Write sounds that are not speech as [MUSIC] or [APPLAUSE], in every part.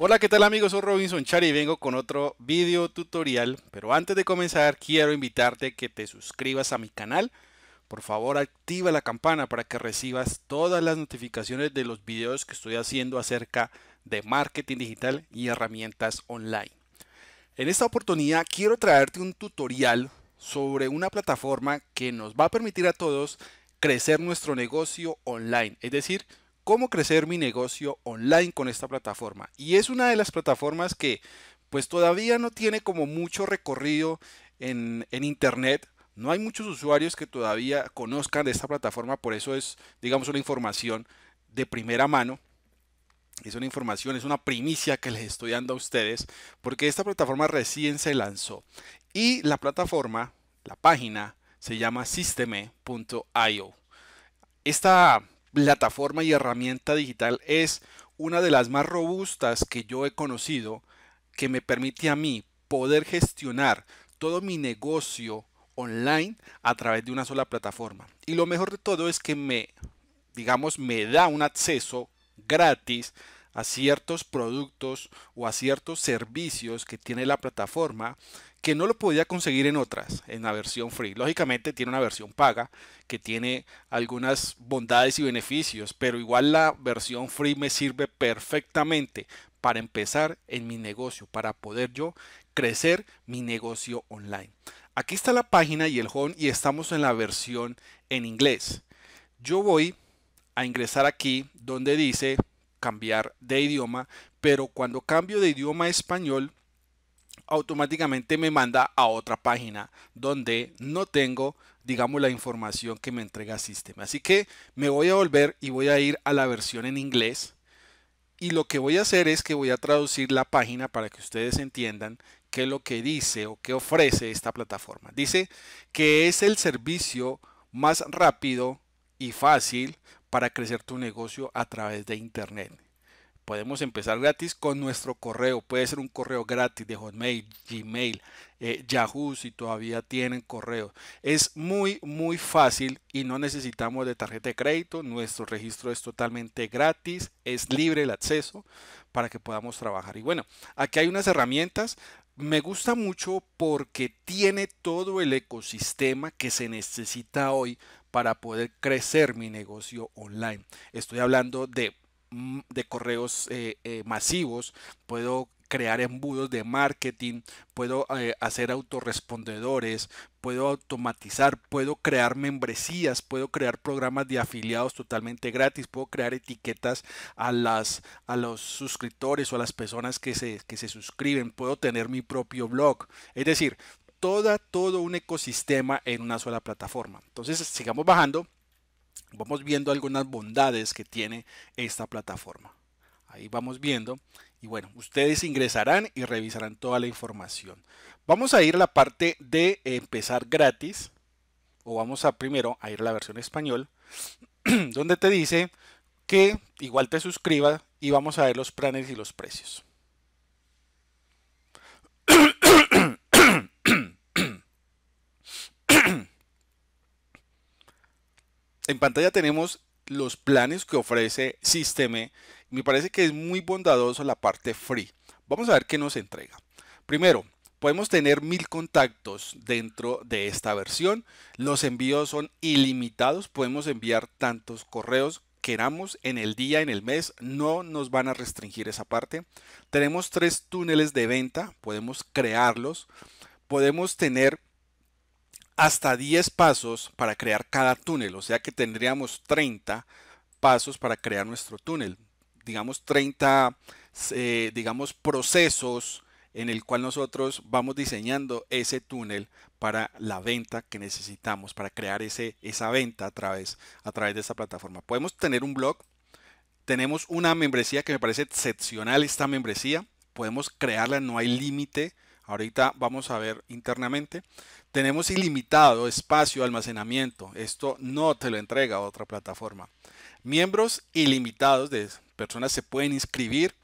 Hola, ¿qué tal amigos? Soy Robinson Char y vengo con otro video tutorial. Pero antes de comenzar, quiero invitarte a que te suscribas a mi canal. Por favor, activa la campana para que recibas todas las notificaciones de los videos que estoy haciendo acerca de marketing digital y herramientas online. En esta oportunidad quiero traerte un tutorial sobre una plataforma que nos va a permitir a todos crecer nuestro negocio online, es decir, cómo crecer mi negocio online con esta plataforma. Y es una de las plataformas que pues todavía no tiene como mucho recorrido en, internet. No hay muchos usuarios que todavía conozcan de esta plataforma, por eso es, digamos, una información de primera mano. Es una información, es una primicia que les estoy dando a ustedes, porque esta plataforma recién se lanzó. Y la plataforma, la página, se llama systeme.io. Esta plataforma y herramienta digital es una de las más robustas que yo he conocido, que me permite a mí poder gestionar todo mi negocio online a través de una sola plataforma. Y lo mejor de todo es que me, digamos, me da un acceso gratis a ciertos productos o a ciertos servicios que tiene la plataforma que no lo podía conseguir en otras, en la versión free. Lógicamente tiene una versión paga que tiene algunas bondades y beneficios, pero igual la versión free me sirve perfectamente para empezar en mi negocio, para poder yo crecer mi negocio online. Aquí está la página y el home y estamos en la versión en inglés. Yo voy a ingresar aquí donde dice cambiar de idioma, pero cuando cambio de idioma a español, automáticamente me manda a otra página donde no tengo, digamos, la información que me entrega sistema Así que me voy a volver y voy a ir a la versión en inglés. Y lo que voy a hacer es que voy a traducir la página para que ustedes entiendan qué es lo que dice o qué ofrece esta plataforma. Dice que es el servicio más rápido y fácil para crecer tu negocio a través de Internet. Podemos empezar gratis con nuestro correo. Puede ser un correo gratis de Hotmail, Gmail, eh, Yahoo si todavía tienen correo. Es muy, muy fácil y no necesitamos de tarjeta de crédito. Nuestro registro es totalmente gratis. Es libre el acceso para que podamos trabajar. Y bueno, aquí hay unas herramientas me gusta mucho porque tiene todo el ecosistema que se necesita hoy para poder crecer mi negocio online. Estoy hablando de, mm, de correos eh, eh, masivos, puedo crear embudos de marketing, puedo eh, hacer autorrespondedores, puedo automatizar, puedo crear membresías, puedo crear programas de afiliados totalmente gratis, puedo crear etiquetas a, las, a los suscriptores o a las personas que se, que se suscriben, puedo tener mi propio blog. Es decir, toda, todo un ecosistema en una sola plataforma. Entonces, sigamos bajando, vamos viendo algunas bondades que tiene esta plataforma. Ahí vamos viendo. Y bueno, ustedes ingresarán y revisarán toda la información. Vamos a ir a la parte de empezar gratis. O vamos a primero a ir a la versión español. [CLEARS THROAT] Donde te dice que igual te suscribas y vamos a ver los planes y los precios. en pantalla tenemos los planes que ofrece Systeme. Me parece que es muy bondadoso la parte free. Vamos a ver qué nos entrega. Primero, podemos tener mil contactos dentro de esta versión. Los envíos son ilimitados. Podemos enviar tantos correos queramos en el día, en el mes, no nos van a restringir esa parte. Tenemos tres túneles de venta, podemos crearlos. Podemos tener hasta 10 pasos para crear cada túnel, o sea que tendríamos 30 pasos para crear nuestro túnel, digamos 30, eh, digamos, procesos en el cual nosotros vamos diseñando ese túnel para la venta que necesitamos, para crear esa venta a través, a través de esa plataforma. Podemos tener un blog, tenemos una membresía que me parece excepcional esta membresía, podemos crearla, no hay límite, Ahorita vamos a ver internamente. Tenemos ilimitado espacio, almacenamiento. Esto no te lo entrega otra plataforma. Miembros ilimitados de personas se pueden inscribir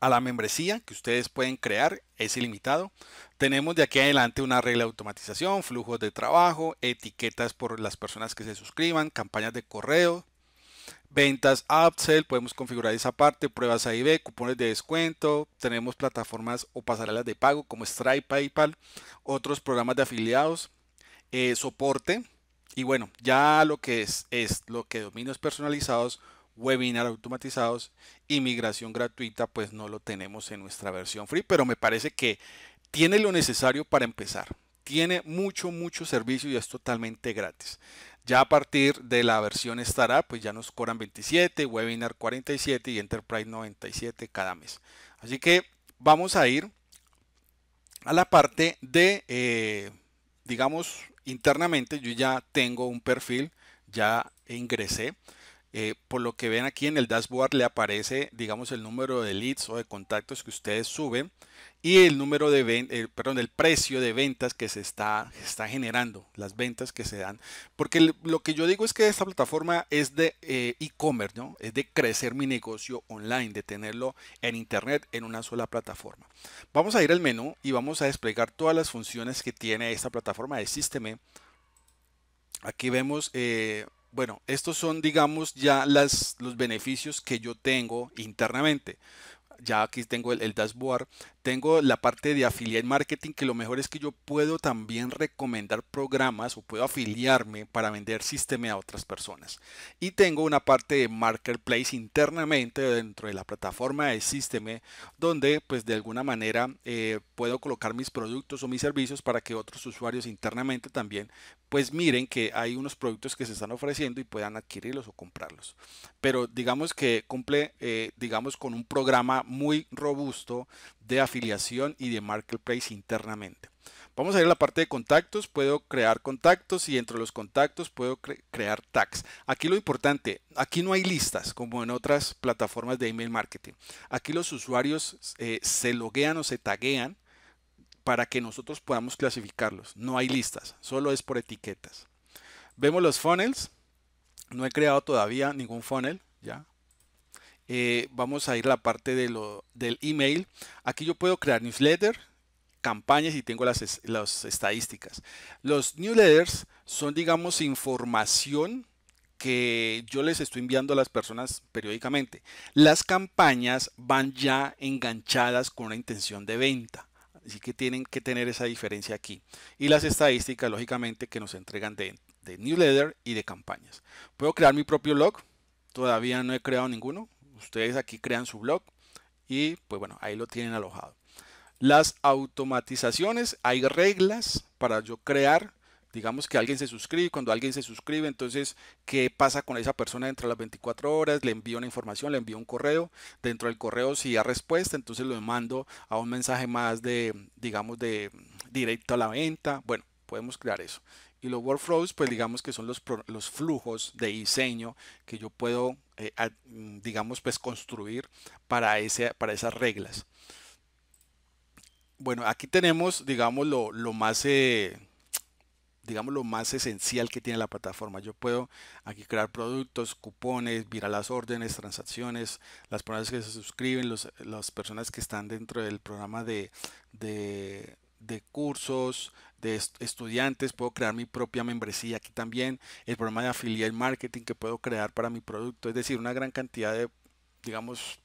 a la membresía que ustedes pueden crear. Es ilimitado. Tenemos de aquí adelante una regla de automatización, flujos de trabajo, etiquetas por las personas que se suscriban, campañas de correo, Ventas, upsell, podemos configurar esa parte, pruebas B, cupones de descuento, tenemos plataformas o pasarelas de pago como Stripe, PayPal, otros programas de afiliados, eh, soporte y bueno, ya lo que es, es lo que dominios personalizados, webinar automatizados inmigración gratuita, pues no lo tenemos en nuestra versión free, pero me parece que tiene lo necesario para empezar. Tiene mucho, mucho servicio y es totalmente gratis. Ya a partir de la versión Startup, pues ya nos cobran 27, Webinar 47 y Enterprise 97 cada mes. Así que vamos a ir a la parte de, eh, digamos, internamente yo ya tengo un perfil, ya ingresé. Eh, por lo que ven aquí en el dashboard le aparece, digamos, el número de leads o de contactos que ustedes suben y el número de eh, perdón, el precio de ventas que se está, generando, las ventas que se dan. Porque lo que yo digo es que esta plataforma es de eh, e-commerce, ¿no? Es de crecer mi negocio online, de tenerlo en internet en una sola plataforma. Vamos a ir al menú y vamos a desplegar todas las funciones que tiene esta plataforma de Systeme. Aquí vemos bueno, estos son, digamos, ya las, los beneficios que yo tengo internamente ya aquí tengo el, dashboard, tengo la parte de affiliate marketing, que lo mejor es que yo puedo también recomendar programas o puedo afiliarme para vender sistema a otras personas. Y tengo una parte de marketplace internamente dentro de la plataforma de Systeme, donde pues de alguna manera eh, puedo colocar mis productos o mis servicios para que otros usuarios internamente también pues miren que hay unos productos que se están ofreciendo y puedan adquirirlos o comprarlos. Pero digamos que cumple, eh, digamos, con un programa muy robusto de afiliación y de marketplace internamente. Vamos a ir a la parte de contactos, puedo crear contactos y entre los contactos puedo crear tags. Aquí lo importante, aquí no hay listas como en otras plataformas de email marketing. Aquí los usuarios eh, se loguean o se taguean para que nosotros podamos clasificarlos. No hay listas, solo es por etiquetas. Vemos los funnels. No he creado todavía ningún funnel, ya. Eh, vamos a ir a la parte de lo, del email. Aquí yo puedo crear newsletter, campañas y tengo las, estadísticas. Los newsletters son, digamos, información que yo les estoy enviando a las personas periódicamente. Las campañas van ya enganchadas con una intención de venta. Así que tienen que tener esa diferencia aquí. Y las estadísticas, lógicamente, que nos entregan de, de newsletter y de campañas. Puedo crear mi propio log. Todavía no he creado ninguno ustedes aquí crean su blog y pues bueno, ahí lo tienen alojado. Las automatizaciones, hay reglas para yo crear digamos que alguien se suscribe, cuando alguien se suscribe, entonces, ¿qué pasa con esa persona dentro de las 24 horas? Le envío una información, le envío un correo, dentro del correo si da respuesta, entonces lo mando a un mensaje más de, digamos, de directo a la venta, bueno, podemos crear eso. Y los workflows, pues digamos que son los, los flujos de diseño que yo puedo eh, mm, digamos, pues construir para, ese, para esas reglas. Bueno, aquí tenemos, digamos, lo, más... Eh, digamos, lo más esencial que tiene la plataforma. Yo puedo aquí crear productos, cupones, virar las órdenes, transacciones, las personas que se suscriben, los, las personas que están dentro del programa de, de cursos, de estudiantes, puedo crear mi propia membresía aquí también, el programa de affiliate marketing que puedo crear para mi producto, es decir, una gran cantidad de, digamos,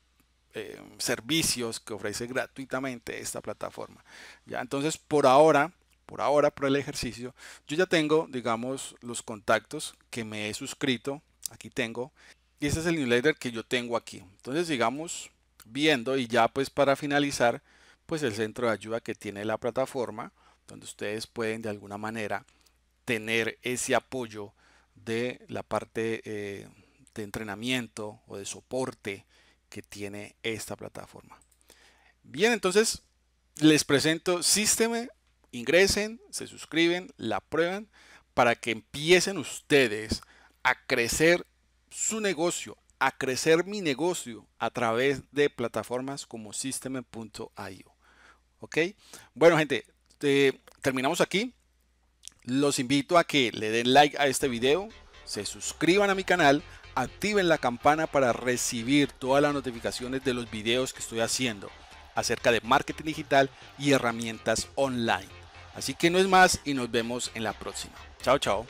eh, servicios que ofrece gratuitamente esta plataforma. ¿ya? Entonces, por ahora, por ahora, por el ejercicio, yo ya tengo, digamos, los contactos que me he suscrito, aquí tengo, y este es el newsletter que yo tengo aquí. Entonces, digamos, viendo y ya pues para finalizar, pues el centro de ayuda que tiene la plataforma, donde ustedes pueden de alguna manera tener ese apoyo de la parte eh, de entrenamiento o de soporte que tiene esta plataforma. Bien, entonces les presento Systeme, ingresen, se suscriben, la prueban para que empiecen ustedes a crecer su negocio, a crecer mi negocio a través de plataformas como Systeme.io. ¿Ok? Bueno, gente, terminamos aquí. Los invito a que le den like a este video, se suscriban a mi canal, activen la campana para recibir todas las notificaciones de los videos que estoy haciendo acerca de marketing digital y herramientas online. Así que no es más y nos vemos en la próxima. Chao, chao.